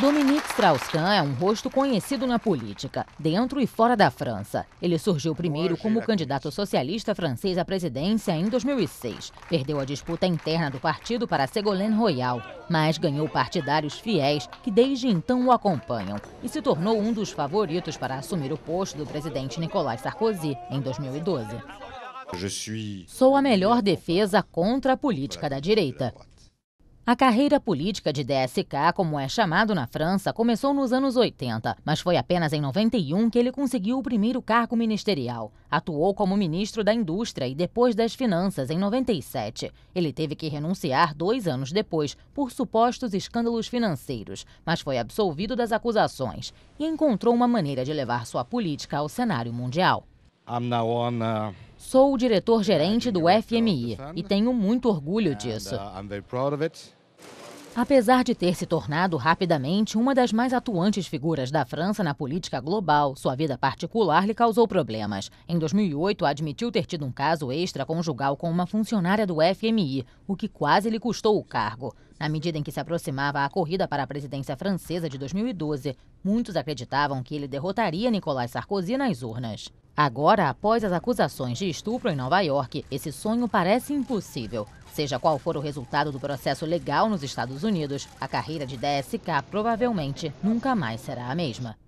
Dominique Strauss-Kahn é um rosto conhecido na política, dentro e fora da França. Ele surgiu primeiro como é candidato socialista francês à presidência em 2006. Perdeu a disputa interna do partido para Ségolène Royal, mas ganhou partidários fiéis que desde então o acompanham e se tornou um dos favoritos para assumir o posto do presidente Nicolas Sarkozy em 2012. Sou a melhor defesa contra a política da direita. A carreira política de DSK, como é chamado na França, começou nos anos 80, mas foi apenas em 91 que ele conseguiu o primeiro cargo ministerial. Atuou como ministro da Indústria e depois das Finanças em 97. Ele teve que renunciar dois anos depois por supostos escândalos financeiros, mas foi absolvido das acusações e encontrou uma maneira de levar sua política ao cenário mundial. I'm now on, uh... Sou o diretor-gerente do FMI e tenho muito orgulho disso. Uh, Apesar de ter se tornado rapidamente uma das mais atuantes figuras da França na política global, sua vida particular lhe causou problemas. Em 2008, admitiu ter tido um caso extraconjugal com uma funcionária do FMI, o que quase lhe custou o cargo. Na medida em que se aproximava a corrida para a presidência francesa de 2012, muitos acreditavam que ele derrotaria Nicolas Sarkozy nas urnas. Agora, após as acusações de estupro em Nova York, esse sonho parece impossível. Seja qual for o resultado do processo legal nos Estados Unidos, a carreira de DSK provavelmente nunca mais será a mesma.